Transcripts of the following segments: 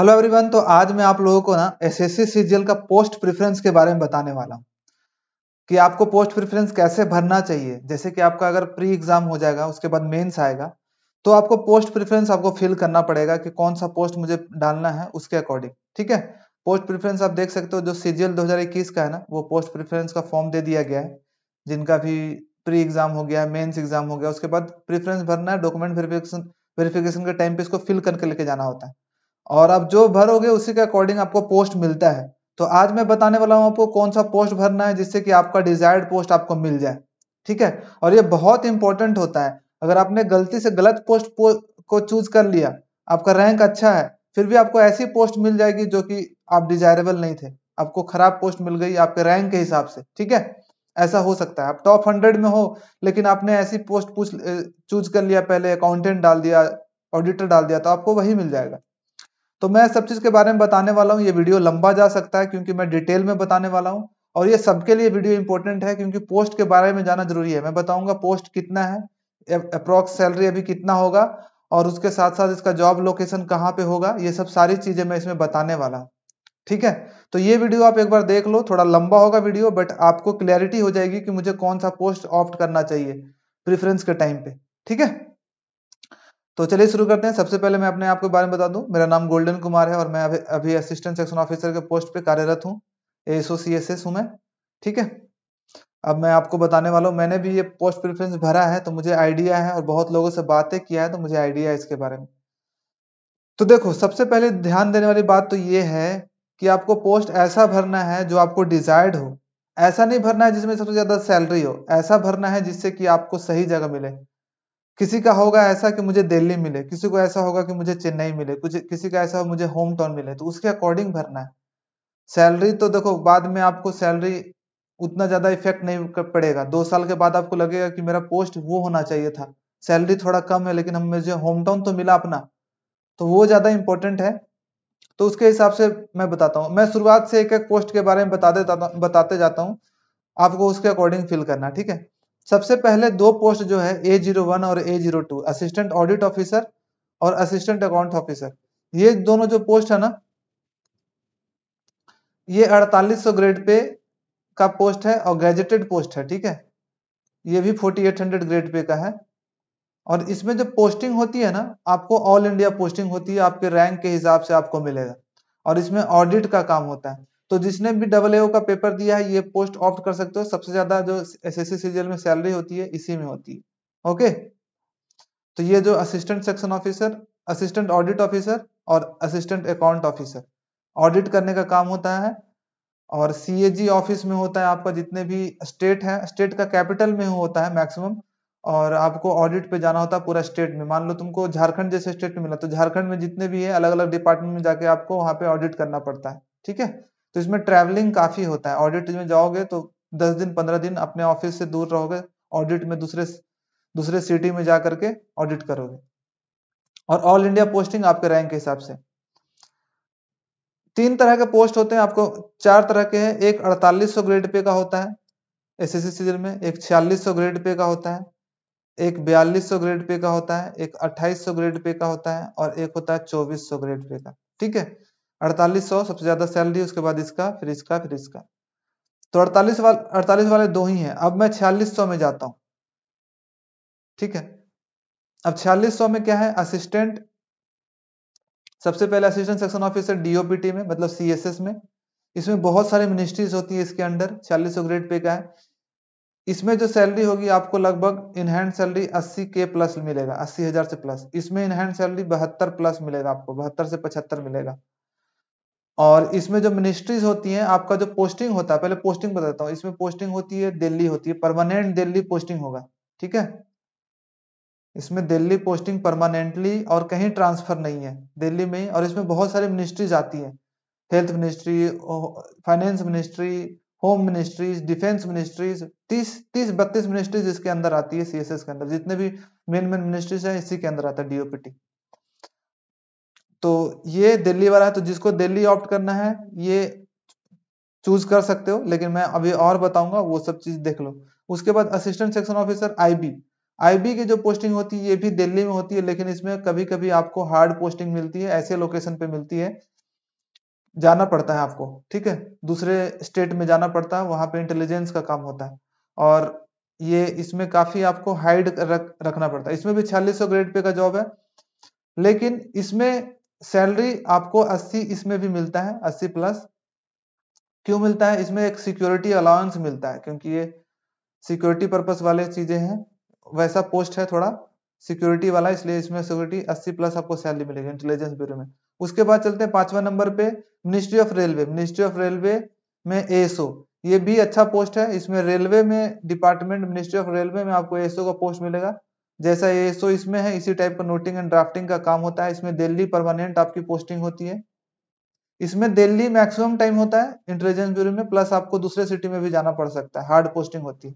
hello everyone तो आज मैं आप लोगों को ना एस एस सीजीएल का पोस्ट प्रेफरेंस के बारे में बताने वाला हूँ कि आपको पोस्ट प्रेफरेंस कैसे भरना चाहिए जैसे कि आपका अगर प्री एग्जाम हो जाएगा उसके बाद मेंस आएगा तो आपको पोस्ट प्रेफरेंस आपको फिल करना पड़ेगा कि कौन सा पोस्ट मुझे डालना है उसके अकॉर्डिंग ठीक है पोस्ट प्रिफरेंस आप देख सकते हो जो सीजीएल दो का है ना वो पोस्ट प्रेफरेंस का फॉर्म दे दिया गया है जिनका भी प्री एग्जाम हो गया मेन्स एग्जाम हो गया उसके बाद प्रिफरेंस भरना है डॉक्यूमेंट वेरिफिकेशन वेरिफिकेशन के टाइम पे इसको फिल करके लेके जाना होता है और आप जो भरोगे उसी के अकॉर्डिंग आपको पोस्ट मिलता है तो आज मैं बताने वाला हूँ आपको कौन सा पोस्ट भरना है जिससे कि आपका डिजायर्ड पोस्ट आपको मिल जाए ठीक है और ये बहुत इंपॉर्टेंट होता है अगर आपने गलती से गलत पोस्ट पो, को चूज कर लिया आपका रैंक अच्छा है फिर भी आपको ऐसी पोस्ट मिल जाएगी जो कि आप डिजायरेबल नहीं थे आपको खराब पोस्ट मिल गई आपके रैंक के हिसाब से ठीक है ऐसा हो सकता है आप टॉप हंड्रेड में हो लेकिन आपने ऐसी पोस्ट चूज कर लिया पहले अकाउंटेंट डाल दिया ऑडिटर डाल दिया तो आपको वही मिल जाएगा तो मैं सब चीज के बारे में बताने वाला हूँ ये वीडियो लंबा जा सकता है क्योंकि मैं डिटेल में बताने वाला हूँ और ये सबके लिए वीडियो इंपॉर्टेंट है क्योंकि पोस्ट के बारे में जाना जरूरी है मैं बताऊंगा पोस्ट कितना है अप्रोक्स सैलरी अभी कितना होगा और उसके साथ साथ इसका जॉब लोकेशन कहाँ पे होगा ये सब सारी चीजें मैं इसमें बताने वाला ठीक है तो ये वीडियो आप एक बार देख लो थोड़ा लंबा होगा वीडियो बट आपको क्लैरिटी हो जाएगी कि मुझे कौन सा पोस्ट ऑप्ट करना चाहिए प्रिफरेंस के टाइम पे ठीक है तो चलिए शुरू करते हैं सबसे पहले मैं अपने आप के बारे में बता दूं मेरा नाम गोल्डन कुमार है और मैं अभी अभी असिस्टेंट सेक्शन ऑफिसर के पोस्ट पे कार्यरत हूँ एसओ सी एस एस हूँ मैं ठीक है अब मैं आपको बताने वाला हूँ मैंने भी ये पोस्ट प्रेफरेंस भरा है तो मुझे आइडिया है और बहुत लोगों से बातें किया है तो मुझे आइडिया है इसके बारे में तो देखो सबसे पहले ध्यान देने वाली बात तो ये है कि आपको पोस्ट ऐसा भरना है जो आपको डिजायर्ड हो ऐसा नहीं भरना है जिसमें सबसे ज्यादा सैलरी हो ऐसा भरना है जिससे कि आपको सही जगह मिले किसी का होगा ऐसा कि मुझे दिल्ली मिले किसी को ऐसा होगा कि मुझे चेन्नई मिले कुछ किसी का ऐसा हो मुझे होम टाउन मिले तो उसके अकॉर्डिंग भरना है सैलरी तो देखो बाद में आपको सैलरी उतना ज्यादा इफेक्ट नहीं पड़ेगा दो साल के बाद आपको लगेगा कि मेरा पोस्ट वो होना चाहिए था सैलरी थोड़ा कम है लेकिन हम मुझे होम टाउन तो मिला अपना तो वो ज्यादा इंपॉर्टेंट है तो उसके हिसाब से मैं बताता हूँ मैं शुरुआत से एक एक पोस्ट के बारे में बताते बताते जाता हूँ आपको उसके अकॉर्डिंग फिल करना ठीक है सबसे पहले दो पोस्ट जो है ए जीरो वन और A zero two assistant audit officer और असिस्टेंट अकाउंट ऑफिसर ये दोनों जो पोस्ट है ना ये 4800 ग्रेड पे का पोस्ट है और ग्रेजुएटेड पोस्ट है ठीक है ये भी 4800 ग्रेड पे का है और इसमें जो पोस्टिंग होती है ना आपको ऑल इंडिया पोस्टिंग होती है आपके रैंक के हिसाब से आपको मिलेगा और इसमें ऑडिट का काम होता है तो जिसने भी डबल ए का पेपर दिया है ये पोस्ट ऑप्ट कर सकते हो सबसे ज्यादा जो एस एस सी में सैलरी होती है इसी में होती है ओके तो ये जो assistant section officer assistant audit officer और असिस्टेंट अकाउंट ऑफिसर ऑडिट करने का काम होता है और सी ऑफिस में होता है आपका जितने भी स्टेट है स्टेट का कैपिटल में होता है मैक्सिमम और आपको ऑडिट पे जाना होता है पूरा स्टेट में मान लो तुमको झारखंड जैसे स्टेट में मिला तो झारखंड में जितने भी है अलग अलग डिपार्टमेंट में जाके आपको वहां पे ऑडिट करना पड़ता है ठीक है तो इसमें ट्रैवलिंग काफी होता है ऑडिट में जाओगे तो दस दिन पंद्रह दिन अपने ऑफिस से दूर रहोगे ऑडिट में दूसरे दूसरे सिटी में जा करके ऑडिट करोगे और ऑल इंडिया पोस्टिंग आपके रैंक के हिसाब से तीन तरह के पोस्ट होते हैं आपको चार तरह के हैं एक अड़तालीस सौ ग्रेड पे का होता है एस एस सीजन में एक छियालीस सौ ग्रेड पे का होता है एक बयालीस सौ ग्रेड पे का होता है एक अट्ठाईस सौ ग्रेड पे का होता है और एक होता है चौबीस सौ ग्रेड पे का ठीक है अड़तालीस सौ सबसे ज्यादा सैलरी उसके बाद इसका फिर इसका फिर इसका तो अड़तालीस वाले अड़तालीस वाले दो ही हैं अब मैं छियालीस सौ में जाता हूं ठीक है अब छियालीस सौ में क्या है असिस्टेंट सबसे पहले असिस्टेंट सेक्शन ऑफिसर डीओपीटी में मतलब सीएसएस में इसमें बहुत सारी मिनिस्ट्रीज होती है इसके अंडर छियालीस सौ ग्रेड पे का है इसमें जो सैलरी होगी आपको लगभग इनहैंड सैलरी 80 के प्लस मिलेगा अस्सी हजार से प्लस इसमें इनहैंड सैलरी बहत्तर प्लस मिलेगा आपको बहत्तर से पचहत्तर मिलेगा और इसमें जो मिनिस्ट्रीज होती हैं आपका जो पोस्टिंग होता है पहले पोस्टिंग बताता हूँ इसमें पोस्टिंग होती है दिल्ली होती है परमानेंट दिल्ली पोस्टिंग होगा ठीक है इसमें दिल्ली पोस्टिंग परमानेंटली और कहीं ट्रांसफर नहीं है दिल्ली में और इसमें बहुत सारी मिनिस्ट्रीज आती है health ministry finance ministry home ministries defence ministries तीस तीस बत्तीस मिनिस्ट्रीज इसके अंदर आती है सीएसएस के अंदर जितने भी मेन मेन मिनिस्ट्रीज है इसी के अंदर आता है डीओपीटी तो ये दिल्ली वाला है तो जिसको दिल्ली ऑप्ट करना है ये चूज कर सकते हो लेकिन मैं अभी और बताऊंगा वो सब चीज देख लो उसके बाद assistant section officer IB IB की जो पोस्टिंग होती है ये भी दिल्ली में होती है लेकिन इसमें कभी कभी आपको हार्ड पोस्टिंग मिलती है ऐसे लोकेशन पे मिलती है जाना पड़ता है आपको ठीक है दूसरे स्टेट में जाना पड़ता है वहां पे इंटेलिजेंस का काम होता है और ये इसमें काफी आपको हाइड रख, रखना पड़ता है इसमें भी छियालीस ग्रेड पे का जॉब है लेकिन इसमें सैलरी आपको 80 इसमें भी मिलता है 80 प्लस क्यों मिलता है इसमें एक सिक्योरिटी अलाउंस मिलता है क्योंकि ये सिक्योरिटी पर्पस वाले चीजें हैं वैसा पोस्ट है थोड़ा सिक्योरिटी वाला इसलिए इसमें सिक्योरिटी 80 प्लस आपको सैलरी मिलेगी इंटेलिजेंस ब्यूरो में उसके बाद चलते हैं पांचवा नंबर पे ministry of railway ministry of railway में एसओ ये भी अच्छा पोस्ट है इसमें रेलवे में डिपार्टमेंट मिनिस्ट्री ऑफ रेलवे में आपको एसओ का पोस्ट मिलेगा जैसा ये सो इसमें है इसी टाइप का नोटिंग एंड ड्राफ्टिंग का काम होता है इसमें दिल्ली परमानेंट आपकी पोस्टिंग होती है इसमें दिल्ली मैक्सिमम टाइम होता है इंटेलिजेंस ब्यूरो में प्लस आपको दूसरे सिटी में भी जाना पड़ सकता है हार्ड पोस्टिंग होती है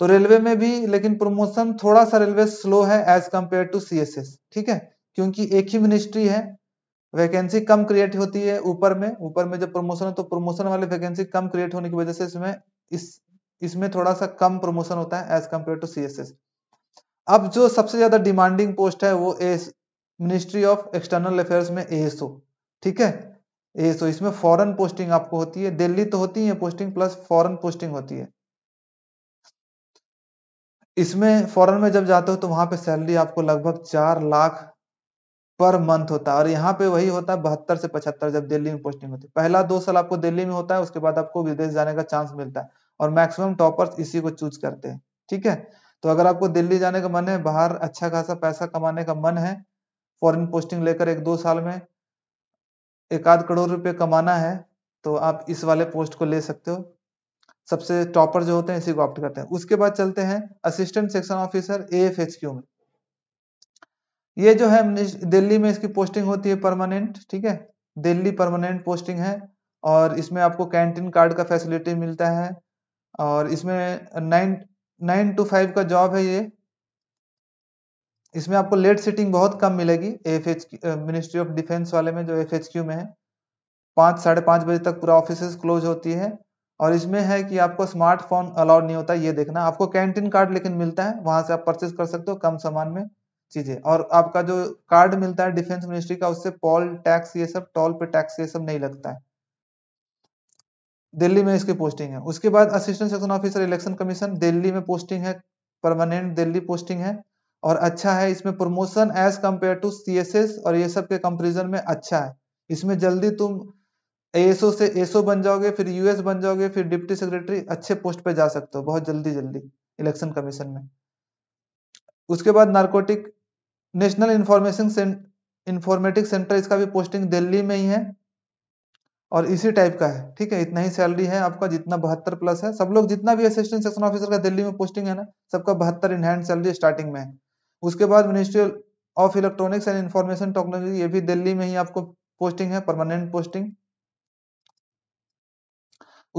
तो रेलवे में भी लेकिन प्रमोशन थोड़ा सा रेलवे स्लो है एज कम्पेयर टू सी ठीक है क्योंकि एक ही मिनिस्ट्री है वैकेंसी कम क्रिएट होती है ऊपर में ऊपर में जब प्रमोशन है तो प्रमोशन वाले वैकेंसी कम क्रिएट होने की वजह से इसमें इस इसमें थोड़ा सा कम प्रमोशन होता है एज कम्पेयर टू सी अब जो सबसे ज्यादा डिमांडिंग पोस्ट है वो as ministry of external affairs में एएसओ ठीक है एएसओ इसमें फॉरेन पोस्टिंग आपको होती है दिल्ली तो होती है पोस्टिंग प्लस फॉरेन पोस्टिंग होती है इसमें फॉरेन में जब जाते हो तो वहां पे सैलरी आपको लगभग चार लाख पर मंथ होता है और यहाँ पे वही होता है बहत्तर से पचहत्तर जब दिल्ली में पोस्टिंग होती है पहला दो साल आपको दिल्ली में होता है उसके बाद आपको विदेश जाने का चांस मिलता है और मैक्सिमम टॉपर्स इसी को चूज करते हैं ठीक है तो अगर आपको दिल्ली जाने का मन है बाहर अच्छा खासा पैसा कमाने का मन है फॉरेन पोस्टिंग लेकर एक दो साल में एक आध करोड़ रुपए कमाना है तो आप इस वाले पोस्ट को ले सकते हो सबसे टॉपर जो होते हैं इसी को ऑप्ट करते हैं उसके बाद चलते हैं assistant section officer A F H Q में ये जो है दिल्ली में इसकी पोस्टिंग होती है परमानेंट ठीक है दिल्ली परमानेंट पोस्टिंग है और इसमें आपको कैंटीन कार्ड का फैसिलिटी मिलता है और इसमें नाइन नाइन टू फाइव का जॉब है ये इसमें आपको लेट सिटिंग बहुत कम मिलेगी F H ministry of defence वाले में जो एफ एच क्यू में है पाँच साढ़े पाँच बजे तक पूरा ऑफिस क्लोज होती है और इसमें है कि आपको स्मार्टफोन अलाउड नहीं होता ये देखना आपको कैंटीन कार्ड लेकिन मिलता है वहां से आप परचेज कर सकते हो कम सामान में चीजें और आपका जो कार्ड मिलता है डिफेंस मिनिस्ट्री का उससे पॉल टैक्स ये सब टोल पे टैक्स ये सब नहीं लगता है दिल्ली में इसकी पोस्टिंग है उसके बाद assistant section officer election commission Delhi में पोस्टिंग है परमानेंट दिल्ली पोस्टिंग है और अच्छा है इसमें promotion as compare to C और ये सब के कंपेरिजन में अच्छा है इसमें जल्दी तुम एसओ से एसओ बन जाओगे फिर यूएस बन जाओगे फिर डिप्टी सेक्रेटरी अच्छे पोस्ट पे जा सकते हो बहुत जल्दी जल्दी इलेक्शन कमीशन में उसके बाद narcotic national information informatic centre इसका भी पोस्टिंग दिल्ली में ही है और इसी टाइप का है ठीक है इतना ही सैलरी है आपका जितना बहत्तर प्लस है सब लोग जितना भी असिस्टेंट सेक्शन ऑफिसर का दिल्ली में पोस्टिंग है ना सबका बहत्तर इन हैंड सैलरी स्टार्टिंग में है उसके बाद ministry of electronics and information technology ये भी दिल्ली में ही आपको पोस्टिंग है परमानेंट पोस्टिंग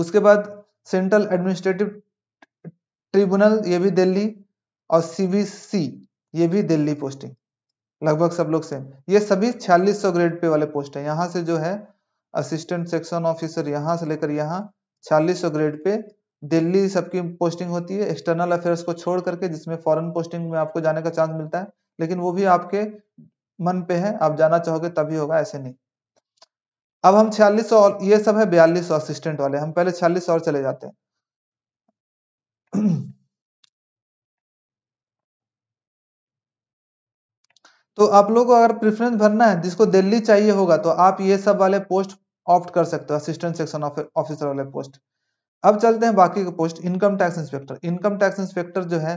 उसके बाद सेंट्रल एडमिनिस्ट्रेटिव ट्रिब्यूनल ये भी दिल्ली और सीबीसी ये भी दिल्ली पोस्टिंग लगभग सब लोग सेम ये सभी छियालीस ग्रेड पे वाले पोस्ट है यहाँ से जो है असिस्टेंट सेक्शन ऑफिसर यहाँ से लेकर यहाँ छियालीस सौ ग्रेड पे दिल्ली सबकी पोस्टिंग होती है एक्सटर्नल अफेयर्स को छोड़ करके जिसमें फॉरेन पोस्टिंग में आपको जाने का चांस मिलता है लेकिन वो भी आपके मन पे है आप जाना चाहोगे तभी होगा ऐसे नहीं अब हम छियालीस और ये सब है बयालीस असिस्टेंट वाले हम पहले छियालीस और चले जाते हैं तो आप लोग को अगर प्रेफरेंस भरना है जिसको दिल्ली चाहिए होगा तो आप ये सब वाले पोस्ट ऑप्ट कर सकते हो असिस्टेंट सेक्शन ऑफिसर वाले पोस्ट अब चलते हैं बाकी के post income tax inspector income tax inspector जो है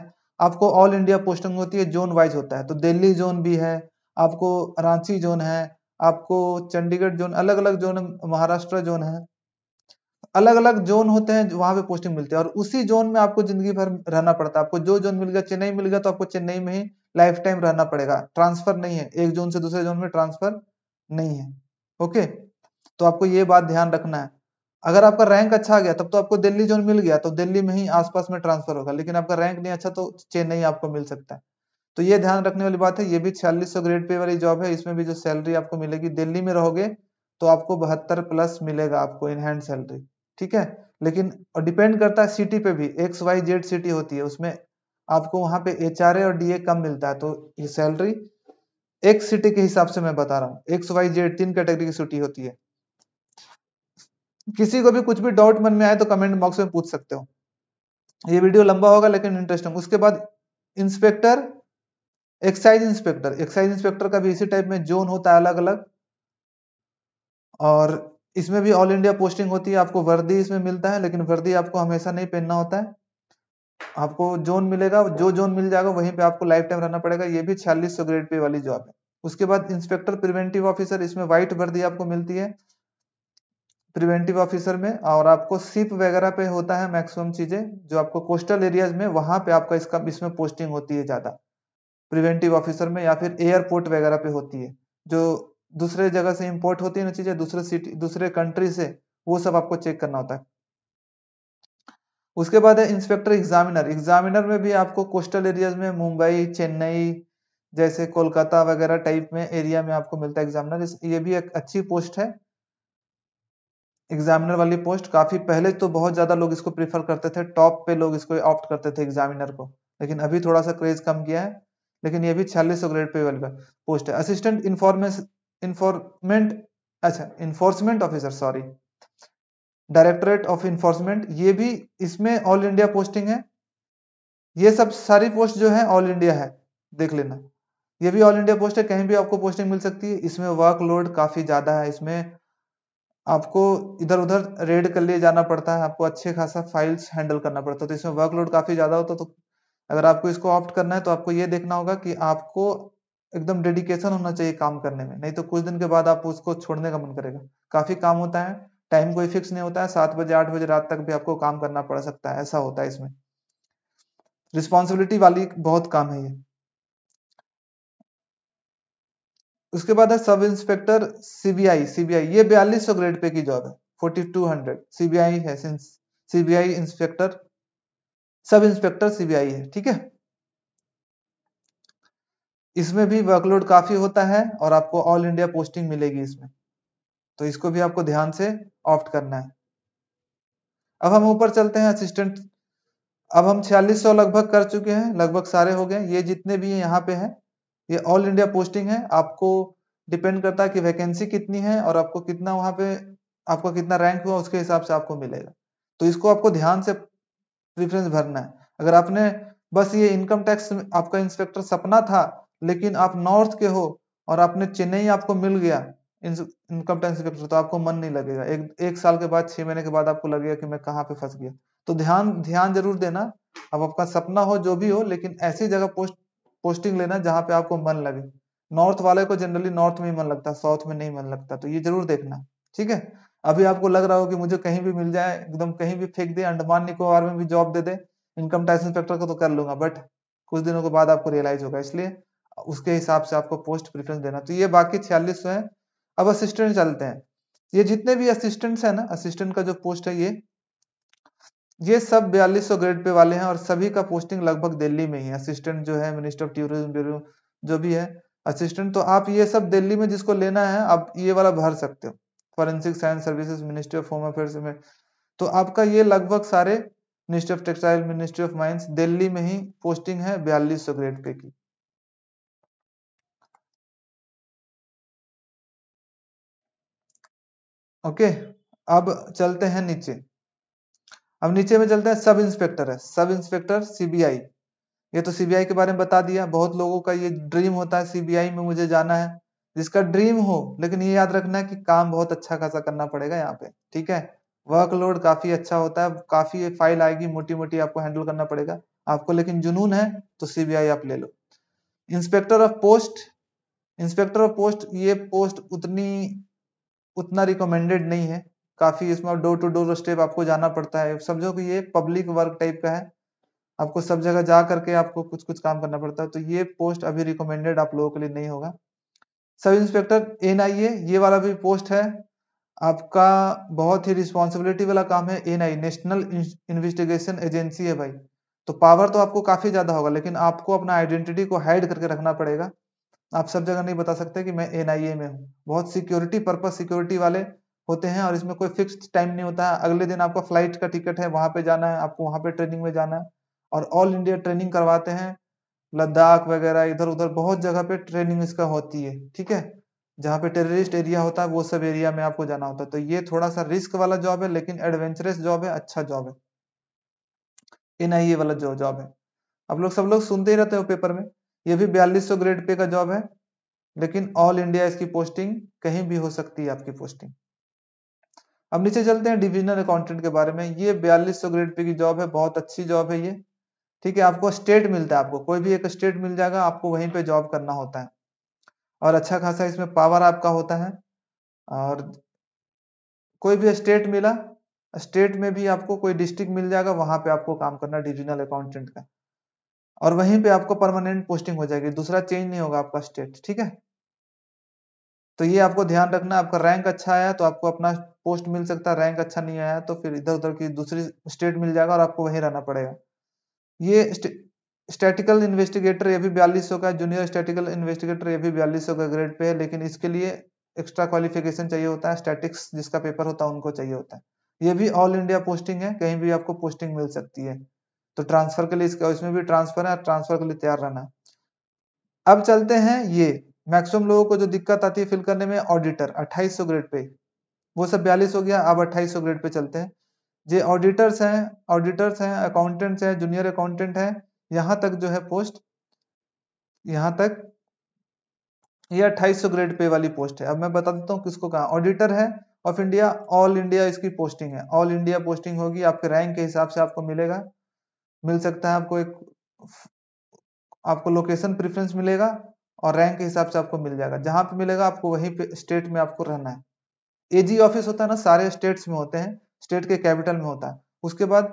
आपको ऑल इंडिया पोस्टिंग होती है जोन वाइज होता है तो दिल्ली जोन भी है आपको रांची जोन है आपको चंडीगढ़ जोन अलग अलग जोन महाराष्ट्र जोन है अलग अलग जोन होते हैं वहां पे पोस्टिंग मिलती है और उसी जोन में आपको जिंदगी भर रहना पड़ता है आपको जो जोन मिल गया चेन्नई मिल गया तो आपको चेन्नई में ही लाइफ टाइम रहना पड़ेगा ट्रांसफर नहीं है एक जोन से दूसरे जोन में ट्रांसफर नहीं है ओके तो आपको ये बात ध्यान रखना है अगर आपका रैंक अच्छा आ गया तब तो आपको दिल्ली जोन मिल गया तो दिल्ली में ही आसपास में ट्रांसफर होगा लेकिन आपका रैंक नहीं अच्छा तो चेन्नई आपको मिल सकता है तो ये ध्यान रखने वाली बात है ये भी छियालीस सौ ग्रेड पे वाली जॉब है इसमें भी जो सैलरी आपको मिलेगी दिल्ली में रहोगे तो आपको बहत्तर प्लस मिलेगा आपको इनहैंड सैलरी ठीक है लेकिन और डिपेंड करता है सिटी पे भी एक्स वाई जेड सिटी होती है उसमें आपको वहां पे एच और डीए कम मिलता है तो ये सैलरी एक सिटी के हिसाब से मैं बता रहा हूँ एक्स वाई जेड तीन कैटेगरी की सिटी होती है किसी को भी कुछ भी डाउट मन में आए तो कमेंट बॉक्स में पूछ सकते हो ये वीडियो लंबा होगा लेकिन इंटरेस्टिंग उसके बाद inspector excise inspector excise inspector का भी इसी टाइप में जोन होता है अलग अलग और इसमें भी ऑल इंडिया पोस्टिंग होती है आपको वर्दी इसमें मिलता है लेकिन वर्दी आपको हमेशा नहीं पहनना होता है आपको जोन मिलेगा जो जोन मिल जाएगा वहीं पे आपको लाइफ टाइम रहना पड़ेगा ये भी छियालीस सौ ग्रेड पे वाली जॉब है उसके बाद इंस्पेक्टर प्रिवेंटिव ऑफिसर इसमें व्हाइट वर्दी आपको मिलती है प्रिवेंटिव ऑफिसर में और आपको सिप वगैरह पे होता है मैक्सिमम चीजें जो आपको कोस्टल एरियाज में वहां पे आपका इसका इसमें पोस्टिंग होती है ज्यादा प्रिवेंटिव ऑफिसर में या फिर एयरपोर्ट वगैरह पे होती है जो दूसरे जगह से इम्पोर्ट होती है ना चीजें दूसरे सिटी दूसरे कंट्री से वो सब आपको चेक करना होता है उसके बाद है इंस्पेक्टर एग्जामिनर एग्जामिनर में भी आपको कोस्टल एरियाज में मुंबई चेन्नई जैसे कोलकाता वगैरह टाइप में एरिया में आपको मिलता है एग्जामिनर ये भी एक अच्छी पोस्ट है एग्जामिनर वाली पोस्ट काफी पहले तो बहुत ज्यादा लोग इसको प्रीफर करते थे टॉप पे लोग इसको ऑप्ट करते थे एग्जामिनर को लेकिन अभी थोड़ा सा क्रेज कम किया है लेकिन ये भी छियालीस सौ ग्रेड पे वाली पोस्ट है असिस्टेंट इन्फॉर्मेश इन्फॉर्मेंट अच्छा enforcement officer sorry directorate of enforcement ये भी इसमें ऑल इंडिया पोस्टिंग है ये सब सारी पोस्ट जो है ऑल इंडिया है देख लेना ये भी ऑल इंडिया पोस्ट है कहीं भी आपको पोस्टिंग मिल सकती है इसमें वर्कलोड काफी ज्यादा है इसमें आपको इधर उधर रेड कर लिए जाना पड़ता है आपको अच्छे खासा फाइल्स हैंडल करना पड़ता है तो इसमें वर्कलोड काफी ज्यादा होता तो, है तो अगर आपको इसको ऑप्ट करना है तो आपको ये देखना होगा कि आपको एकदम डेडिकेशन होना चाहिए काम करने में नहीं तो कुछ दिन के बाद आप उसको छोड़ने का मन करेगा काफी काम होता है टाइम कोई फिक्स नहीं होता है सात बजे आठ बजे रात तक भी आपको काम करना पड़ सकता है ऐसा होता है इसमें रिस्पॉन्सिबिलिटी वाली बहुत काम है ये उसके बाद है सब इंस्पेक्टर सीबीआई सीबीआई ये बयालीस सौ ग्रेड पे की जॉब है फोर्टी टू हंड्रेड सीबीआई है CBI inspector sub inspector CBI है ठीक है इसमें भी वर्कलोड काफी होता है और आपको ऑल इंडिया पोस्टिंग मिलेगी इसमें तो इसको भी आपको ध्यान से ऑप्ट करना है अब हम ऊपर चलते हैं असिस्टेंट अब हम छियालीस सौ लगभग कर चुके हैं लगभग सारे हो गए ये जितने भी यहाँ पे हैं ये ऑल इंडिया पोस्टिंग है आपको डिपेंड करता है कि वैकेंसी कितनी है और आपको कितना वहां पे आपका कितना रैंक हुआ उसके हिसाब से आपको मिलेगा तो इसको आपको ध्यान से प्रिफरेंस भरना है अगर आपने बस ये इनकम टैक्स आपका इंस्पेक्टर सपना था लेकिन आप नॉर्थ के हो और आपने चेन्नई आपको मिल गया इनकम टैक्स इंस्पेक्टर तो आपको मन नहीं लगेगा एक एक साल के बाद छह महीने के बाद आपको लगेगा कि मैं कहाँ पे फंस गया तो ध्यान ध्यान जरूर देना अब आपका सपना हो जो भी हो लेकिन ऐसी जगह पोस्ट पोस्टिंग लेना जहां पे आपको मन लगे नॉर्थ वाले को जनरली नॉर्थ में ही मन लगता है साउथ में नहीं मन लगता तो ये जरूर देखना ठीक है अभी आपको लग रहा हो कि मुझे कहीं भी मिल जाए एकदम कहीं भी फेंक दे अंडमान निकोबार में भी जॉब दे दे इनकम टैक्स इंस्पेक्टर को तो कर लूंगा बट कुछ दिनों के बाद आपको रियलाइज होगा इसलिए उसके हिसाब से आपको पोस्ट प्रिफरेंस देना तो ये बाकी छियालीस सौ है अब असिस्टेंट चलते हैं ये जितने भी असिस्टेंट्स है ना असिस्टेंट का जो पोस्ट है ये ये सब 4200 ग्रेड पे वाले हैं और सभी का पोस्टिंग लगभग दिल्ली में ही असिस्टेंट जो है मिनिस्टर ऑफ टूरिज्म ब्यूरो जो भी है असिस्टेंट तो आप ये सब दिल्ली में जिसको लेना है आप ये वाला भर सकते हो forensic science services ministry of home affairs में तो आपका ये लगभग सारे ministry of textile ministry of mines Delhi में ही पोस्टिंग है बयालीस सौ ग्रेड पे की ओके अब चलते हैं नीचे अब नीचे में चलते हैं सब इंस्पेक्टर है सब इंस्पेक्टर सीबीआई ये तो सीबीआई के बारे में बता दिया बहुत लोगों का ये ड्रीम होता है सीबीआई में मुझे जाना है जिसका ड्रीम हो लेकिन ये याद रखना है कि काम बहुत अच्छा खासा करना पड़ेगा यहाँ पे ठीक है वर्कलोड काफी अच्छा होता है काफी फाइल आएगी मोटी मोटी आपको हैंडल करना पड़ेगा आपको लेकिन जुनून है तो सीबीआई आप ले लो inspector of post inspector of post ये पोस्ट उतनी उतना रिकमेंडेड नहीं है काफी इसमें डोर टू डोर स्टेप आपको जाना पड़ता है समझो कि ये पब्लिक वर्क टाइप का है आपको सब जगह जा करके आपको कुछ कुछ काम करना पड़ता है तो ये पोस्ट अभी रिकमेंडेड आप लोगों के लिए नहीं होगा सब इंस्पेक्टर एन ये वाला भी पोस्ट है आपका बहुत ही रिस्पॉन्सिबिलिटी वाला काम है एन नेशनल इन्वेस्टिगेशन एजेंसी है भाई तो पावर तो आपको काफी ज्यादा होगा लेकिन आपको अपना आइडेंटिटी को हाइड करके रखना पड़ेगा आप सब जगह नहीं बता सकते कि मैं एन में हूँ बहुत सिक्योरिटी पर्पज सिक्योरिटी वाले होते हैं और इसमें कोई फिक्स टाइम नहीं होता है अगले दिन आपका फ्लाइट का टिकट है वहां पे जाना है आपको वहां पे ट्रेनिंग में जाना है और ऑल इंडिया ट्रेनिंग करवाते हैं लद्दाख वगैरह इधर उधर बहुत जगह पे ट्रेनिंग इसका होती है ठीक है जहाँ पे टेररिस्ट एरिया होता है वो सब एरिया में आपको जाना होता है तो ये थोड़ा सा रिस्क वाला जॉब है लेकिन एडवेंचरस जॉब है अच्छा जॉब है आई वाला जो जॉब है आप लोग सब लोग सुनते ही रहते हो पेपर में ये भी बयालीस ग्रेड पे का जॉब है लेकिन ऑल इंडिया इसकी पोस्टिंग कहीं भी हो सकती है आपकी पोस्टिंग अब नीचे चलते हैं डिविजनल अकाउंटेंट के बारे में ये बयालीस सौ ग्रेड पे की जॉब है बहुत अच्छी जॉब है ये ठीक है आपको स्टेट मिलता है आपको कोई भी एक स्टेट मिल जाएगा आपको वहीं पे जॉब करना होता है और अच्छा खासा इसमें पावर आपका होता है और कोई भी स्टेट मिला स्टेट में भी आपको कोई डिस्ट्रिक्ट मिल जाएगा वहां पे आपको काम करना डिविजनल अकाउंटेंट का और वहीं पे आपको परमानेंट पोस्टिंग हो जाएगी दूसरा चेंज नहीं होगा आपका स्टेट ठीक है तो ये आपको ध्यान रखना आपका रैंक अच्छा आया तो आपको अपना पोस्ट मिल सकता है रैंक अच्छा नहीं आया तो फिर इधर उधर की दूसरी स्टेट मिल जाएगा और आपको वहीं रहना पड़ेगा ये स्टैटिकल इन्वेस्टिगेटर ये भी बयालीस का जूनियर स्टैटिकल इन्वेस्टिगेटर ये भी बयालीस का ग्रेड पे है लेकिन इसके लिए एक्स्ट्रा क्वालिफिकेशन चाहिए होता है स्टैटिक्स जिसका पेपर होता है उनको चाहिए होता है ये भी ऑल इंडिया पोस्टिंग है कहीं भी आपको पोस्टिंग मिल सकती है तो ट्रांसफर के लिए इसका इसमें भी ट्रांसफर है ट्रांसफर के लिए तैयार रहना अब चलते हैं ये मैक्सिमम लोगों को जो दिक्कत आती है फिल करने में ऑडिटर 2800 ग्रेड पे वो सब बयालीस हो गया अब अट्ठाईस सौ ग्रेड पे चलते हैं जो ऑडिटर्स हैं ऑडिटर्स हैं अकाउंटेंट्स हैं जूनियर अकाउंटेंट हैं यहाँ तक जो है पोस्ट यहाँ तक ये यह 2800 ग्रेड पे वाली पोस्ट है अब मैं बता देता हूँ किसको कहा ऑडिटर है ऑफ इंडिया ऑल इंडिया इसकी पोस्टिंग है ऑल इंडिया पोस्टिंग होगी आपके रैंक के हिसाब से आपको मिलेगा मिल सकता है आपको एक आपको लोकेशन प्रिफरेंस मिलेगा और रैंक के हिसाब से आपको मिल जाएगा जहां पे मिलेगा आपको वहीं पे स्टेट में आपको रहना है एजी ऑफिस होता है ना सारे स्टेट्स में होते हैं स्टेट के कैपिटल में होता है उसके बाद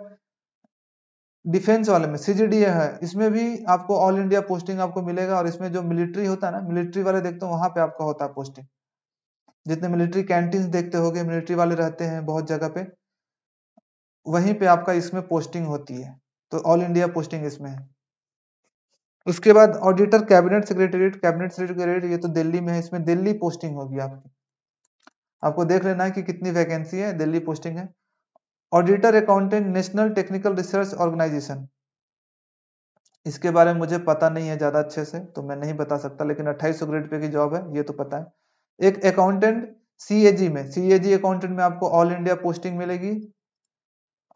डिफेंस वाले में सीजीडीए है इसमें भी आपको ऑल इंडिया पोस्टिंग आपको मिलेगा और इसमें जो मिलिट्री होता है ना मिलिट्री वाले देखते हो वहां पे आपका होता है पोस्टिंग जितने मिलिट्री कैंटीन देखते हो मिलिट्री वाले रहते हैं बहुत जगह पे वहीं पे आपका इसमें पोस्टिंग होती है तो ऑल इंडिया पोस्टिंग इसमें है उसके बाद auditor cabinet secretariat cabinet secretariat ये तो दिल्ली में है इसमें दिल्ली पोस्टिंग होगी आपकी आपको देख लेना है कि कितनी वैकेंसी है दिल्ली पोस्टिंग है auditor accountant national technical research organisation इसके बारे में मुझे पता नहीं है ज़्यादा अच्छे से तो मैं नहीं बता सकता लेकिन अट्ठाईस सौ ग्रेड पे की जॉब है ये तो पता है एक अकाउंटेंट सी में सी अकाउंटेंट में आपको ऑल इंडिया पोस्टिंग मिलेगी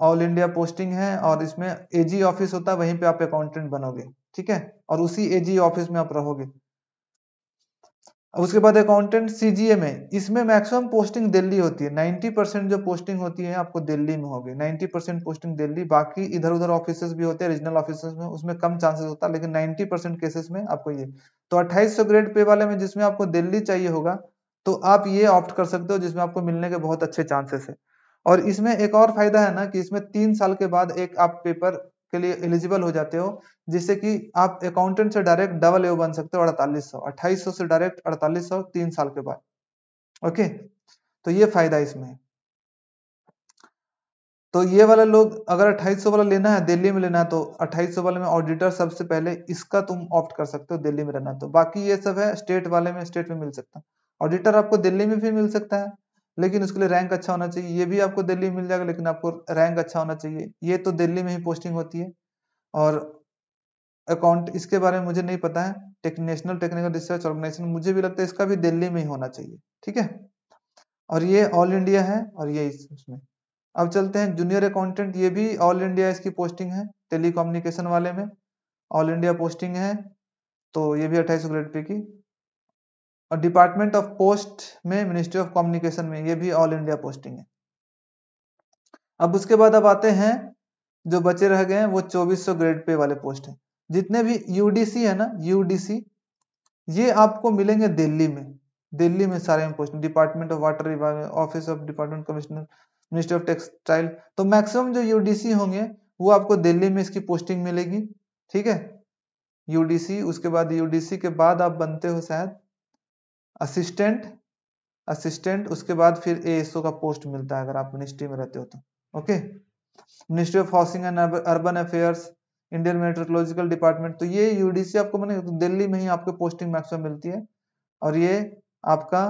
ऑल इंडिया पोस्टिंग है और इसमें एजी ऑफिस होता है वहीं पे आप अकाउंटेंट बनोगे ठीक है और उसी एजी ऑफिस में आप रहोगे अब उसके बाद अकाउंटेंट सीजीए में इसमें मैक्सिमम पोस्टिंग दिल्ली होती है 90 परसेंट जो पोस्टिंग होती है आपको दिल्ली में होगी 90 परसेंट पोस्टिंग दिल्ली बाकी इधर उधर ऑफिस भी होते हैं रीजनल ऑफिस में उसमें कम चांसेस होता है लेकिन 90 परसेंट केसेस में आपको ये तो 2800 ग्रेड पे वाले में जिसमें आपको दिल्ली चाहिए होगा तो आप ये ऑप्ट कर सकते हो जिसमें आपको मिलने के बहुत अच्छे चांसेस है और इसमें एक और फायदा है ना कि इसमें तीन साल के बाद एक आप पेपर के लिए एलिजिबल हो जाते हो जिससे कि आप अकाउंटेंट से डायरेक्ट डबल ए बन सकते हो अड़तालीस सौ अट्ठाईस सौ से डायरेक्ट अड़तालीस सौ तीन साल के बाद ओके तो ये फायदा इसमें तो ये वाला लोग अगर 2800 वाला लेना है दिल्ली में लेना है तो 2800 वाले में ऑडिटर सबसे पहले इसका तुम ऑप्ट कर सकते हो दिल्ली में रहना तो बाकी ये सब है स्टेट वाले में स्टेट में मिल सकता है ऑडिटर आपको दिल्ली में भी मिल सकता है लेकिन उसके लिए रैंक अच्छा होना चाहिए ये भी आपको दिल्ली मिल जाएगा लेकिन आपको रैंक अच्छा होना चाहिए ये तो दिल्ली में ही पोस्टिंग होती है और अकाउंट इसके बारे में मुझे नहीं पता है टेक, टेक्निकल रिसर्च ऑर्गेनाइजेशन मुझे भी लगता है इसका भी दिल्ली में ही होना चाहिए ठीक है और ये ऑल इंडिया है और ये इसमें अब चलते हैं जूनियर अकाउंटेंट ये भी ऑल इंडिया इसकी पोस्टिंग है टेलीकम्युनिकेशन वाले में ऑल इंडिया पोस्टिंग है तो ये भी अट्ठाईस ग्रेड पे की और डिपार्टमेंट ऑफ पोस्ट में मिनिस्ट्री ऑफ कम्युनिकेशन में ये भी ऑल इंडिया पोस्टिंग है अब उसके बाद अब आते हैं जो बचे रह गए हैं वो 2400 ग्रेड पे वाले पोस्ट हैं जितने भी यूडीसी है ना यूडीसी ये आपको मिलेंगे दिल्ली में दिल्ली में सारे post department of water office of department commissioner minister of textile तो मैक्सिमम जो यूडीसी होंगे वो आपको दिल्ली में इसकी पोस्टिंग मिलेगी ठीक है यूडीसी उसके बाद यूडीसी के बाद आप बनते हो शायद असिस्टेंट असिस्टेंट उसके बाद फिर ए का पोस्ट मिलता है अगर आप मिनिस्ट्री में रहते हो तो okay ministry of housing and urban affairs Indian metrological department तो ये यूडीसी आपको मैंने दिल्ली में ही आपको पोस्टिंग मैक्सिमम मिलती है और ये आपका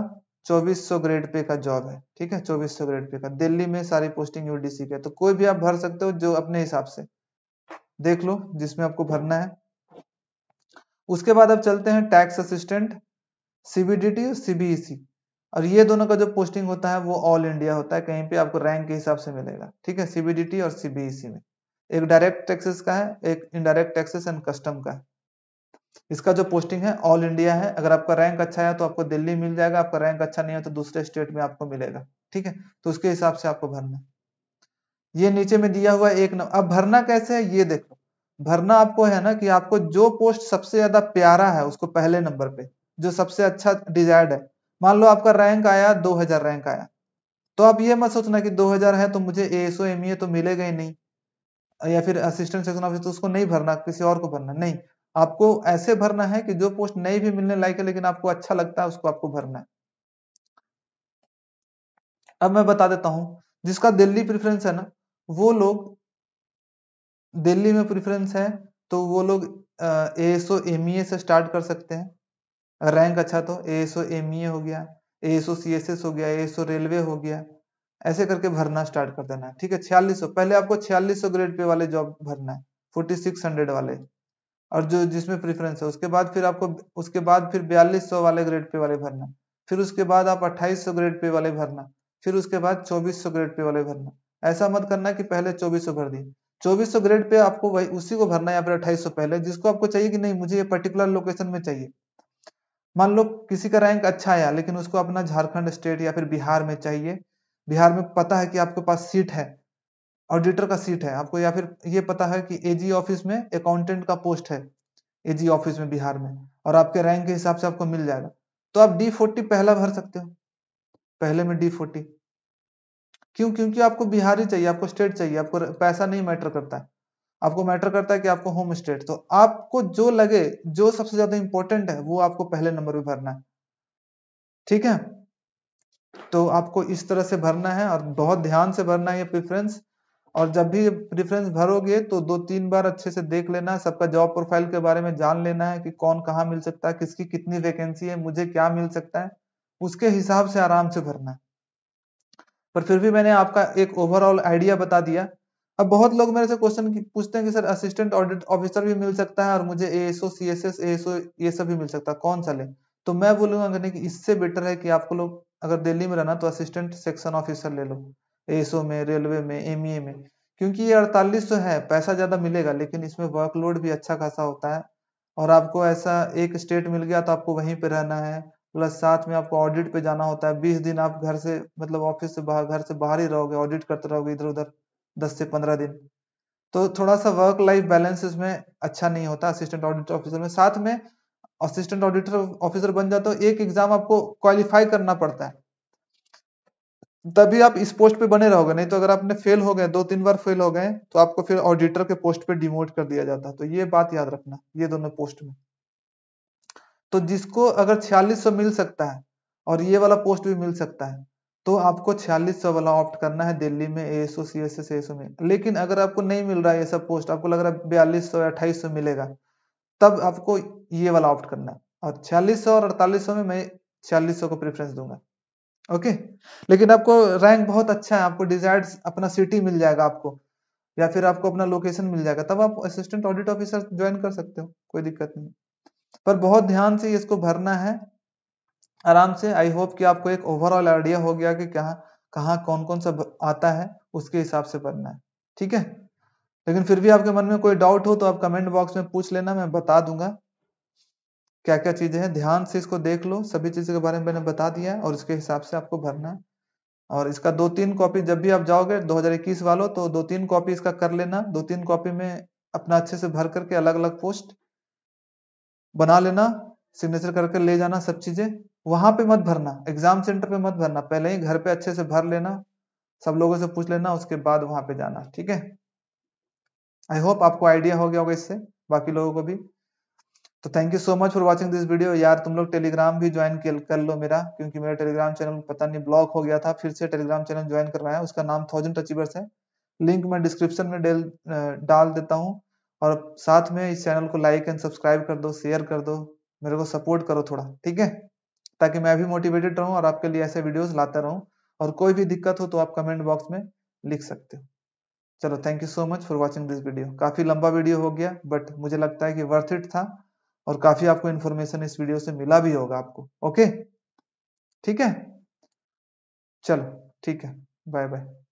2400 ग्रेड पे का जॉब है ठीक है 2400 ग्रेड पे का दिल्ली में सारी पोस्टिंग यूडीसी के तो कोई भी आप भर सकते हो जो अपने हिसाब से देख लो जिसमें आपको भरना है उसके बाद अब चलते हैं टैक्स असिस्टेंट सीबीडीटी और सीबीईसी e और ये दोनों का जो पोस्टिंग होता है वो ऑल इंडिया होता है कहीं पे आपको रैंक के हिसाब से मिलेगा ठीक है सीबीडीटी और सीबीईसी e में एक डायरेक्ट टैक्सेस का है एक इनडायरेक्ट टैक्सेस एंड कस्टम का है इसका जो पोस्टिंग है ऑल इंडिया है अगर आपका रैंक अच्छा है तो आपको दिल्ली मिल जाएगा आपका रैंक अच्छा नहीं है तो दूसरे स्टेट में आपको मिलेगा ठीक है तो उसके हिसाब से आपको भरना ये नीचे में दिया हुआ एक नंबर अब भरना कैसे है ये देखो भरना आपको है ना कि आपको जो पोस्ट सबसे ज्यादा प्यारा है उसको पहले नंबर पे जो सबसे अच्छा डिजायर्ड है मान लो आपका रैंक आया 2000 रैंक आया तो आप ये मत सोचना कि 2000 है तो मुझे ए एस एम ई तो मिलेगा ही नहीं या फिर असिस्टेंट सेक्शन ऑफिसर तो उसको नहीं भरना किसी और को भरना नहीं आपको ऐसे भरना है कि जो पोस्ट नहीं भी मिलने लायक है लेकिन आपको अच्छा लगता है उसको आपको भरना है अब मैं बता देता हूं जिसका दिल्ली प्रिफरेंस है ना वो लोग दिल्ली में प्रिफरेंस है तो वो लोग एसओ एस एम ई से स्टार्ट कर सकते हैं रैंक अच्छा तो ए एस ओ एम ई हो गया A S O C S S हो गया ए एस ओ रेलवे हो गया ऐसे करके भरना स्टार्ट कर देना है ठीक है छियालीस पहले आपको छियालीस ग्रेड पे वाले जॉब भरना है फोर्टी सिक्स हंड्रेड वाले और जो जिसमें प्रेफरेंस है उसके बाद फिर आपको उसके बाद फिर बयालीस सौ वाले ग्रेड पे वाले भरना फिर उसके बाद आप अट्ठाईस सौ ग्रेड पे वाले भरना फिर उसके बाद चौबीस सौ ग्रेड पे वाले भरना ऐसा मत करना कि पहले चौबीस सौ भर दिए चौबीस सौ ग्रेड पे आपको वही उसी को भरना है या फिर अट्ठाईस सौ पहले जिसको आपको चाहिए कि नहीं मुझे ये पर्टिकुलर लोकेशन में चाहिए मान लो किसी का रैंक अच्छा आया लेकिन उसको अपना झारखंड स्टेट या फिर बिहार में चाहिए बिहार में पता है कि आपके पास सीट है ऑडिटर का सीट है आपको या फिर ये पता है कि एजी ऑफिस में अकाउंटेंट का पोस्ट है एजी ऑफिस में बिहार में और आपके रैंक के हिसाब से आपको मिल जाएगा तो आप डी फोर्टी पहला भर सकते हो पहले में डी फोर्टी क्यों क्योंकि आपको बिहार ही चाहिए आपको स्टेट चाहिए आपको पैसा नहीं मैटर करता है आपको मैटर करता है कि आपको होम स्टेट तो आपको जो लगे जो सबसे ज्यादा इंपॉर्टेंट है वो आपको पहले नंबर पे भरना है ठीक है तो आपको इस तरह से भरना है और बहुत ध्यान से भरना है ये प्रिफरेंस और जब भी प्रिफरेंस भरोगे तो दो तीन बार अच्छे से देख लेना है सबका जॉब प्रोफाइल के बारे में जान लेना है कि कौन कहाँ मिल सकता है किसकी कितनी वैकेंसी है मुझे क्या मिल सकता है उसके हिसाब से आराम से भरना है पर फिर भी मैंने आपका एक ओवरऑल आइडिया बता दिया अब बहुत लोग मेरे से क्वेश्चन पूछते हैं कि सर असिस्टेंट ऑडिट ऑफिसर भी मिल सकता है और मुझे एएसओ सीएसएस एएसओ ये सब भी मिल सकता है कौन सा ले तो मैं बोलूंगा कि इससे बेटर है कि आपको लोग अगर दिल्ली में रहना तो असिस्टेंट सेक्शन ऑफिसर ले लो एएसओ में रेलवे में एमईए e में क्योंकि ये अड़तालीस सौ है पैसा ज्यादा मिलेगा लेकिन इसमें वर्कलोड भी अच्छा खासा होता है और आपको ऐसा एक स्टेट मिल गया तो आपको वहीं पे रहना है प्लस साथ में आपको ऑडिट पे जाना होता है बीस दिन आप घर से मतलब ऑफिस से बाहर घर से बाहर ही रहोगे ऑडिट करते रहोगे इधर उधर दस से पंद्रह दिन तो थोड़ा सा वर्क लाइफ बैलेंस इसमें अच्छा नहीं होता असिस्टेंट ऑडिटर ऑफिसर में साथ में असिस्टेंट ऑडिटर ऑफिसर बन जाते हो एक एग्जाम आपको क्वालिफाई करना पड़ता है तभी आप इस पोस्ट पे बने रहोगे नहीं तो अगर आपने फेल हो गए दो तीन बार फेल हो गए तो आपको फिर ऑडिटर के पोस्ट पे डिमोट कर दिया जाता है तो ये बात याद रखना ये दोनों पोस्ट में तो जिसको अगर छियालीस मिल सकता है और ये वाला पोस्ट भी मिल सकता है तो आपको छियालीस सौ वाला ऑप्ट करना है दिल्ली में एसओ सी एस एस में लेकिन अगर आपको नहीं मिल रहा है ये सब पोस्ट आपको लग रहा है बयालीस सौ अट्ठाईस सौ मिलेगा तब आपको ये वाला ऑप्ट करना है और छियालीस सौ और अड़तालीस सौ में मैं छियालीस सौ को प्रेफरेंस दूंगा ओके लेकिन आपको रैंक बहुत अच्छा है आपको डिजायर्ड अपना सिटी मिल जाएगा आपको या फिर आपको अपना लोकेशन मिल जाएगा तब आप असिस्टेंट ऑडिट ऑफिसर ज्वाइन कर सकते हो कोई दिक्कत नहीं पर बहुत ध्यान से इसको भरना है आराम से आई होप कि आपको एक ओवरऑल आइडिया हो गया कि कहाँ कहाँ कौन कौन सा आता है उसके हिसाब से पढ़ना है ठीक है लेकिन फिर भी आपके मन में कोई डाउट हो तो आप कमेंट बॉक्स में पूछ लेना मैं बता दूंगा क्या क्या चीजें हैं ध्यान से इसको देख लो सभी चीजों के बारे में मैंने बता दिया है और उसके हिसाब से आपको भरना है और इसका दो तीन कॉपी जब भी आप जाओगे 2021 वालों तो दो तीन कॉपी इसका कर लेना दो तीन कॉपी में अपना अच्छे से भर करके अलग अलग पोस्ट बना लेना सिग्नेचर करके ले जाना सब चीजें वहां पे मत भरना एग्जाम सेंटर पे मत भरना पहले ही घर पे अच्छे से भर लेना सब लोगों से पूछ लेना उसके बाद वहां पे जाना ठीक है आई होप आपको आइडिया हो गया होगा इससे बाकी लोगों को भी तो thank you so much for watching this video यार तुम लोग टेलीग्राम भी ज्वाइन कर लो मेरा क्योंकि मेरा टेलीग्राम चैनल पता नहीं ब्लॉक हो गया था फिर से टेलीग्राम चैनल ज्वाइन करवाया उसका नाम थाउजेंड अचीवर्स है लिंक मैं डिस्क्रिप्शन में डाल देता हूँ और साथ में इस चैनल को लाइक एंड सब्सक्राइब कर दो शेयर कर दो मेरे को सपोर्ट करो थोड़ा ठीक है ताकि मैं भी मोटिवेटेड रहूं और आपके लिए ऐसे वीडियोस लाता रहूं और कोई भी दिक्कत हो तो आप कमेंट बॉक्स में लिख सकते हो चलो thank you so much for watching this video काफी लंबा वीडियो हो गया बट मुझे लगता है कि वर्थ इट था और काफी आपको इन्फॉर्मेशन इस वीडियो से मिला भी होगा आपको ओके ठीक है चलो ठीक है बाय बाय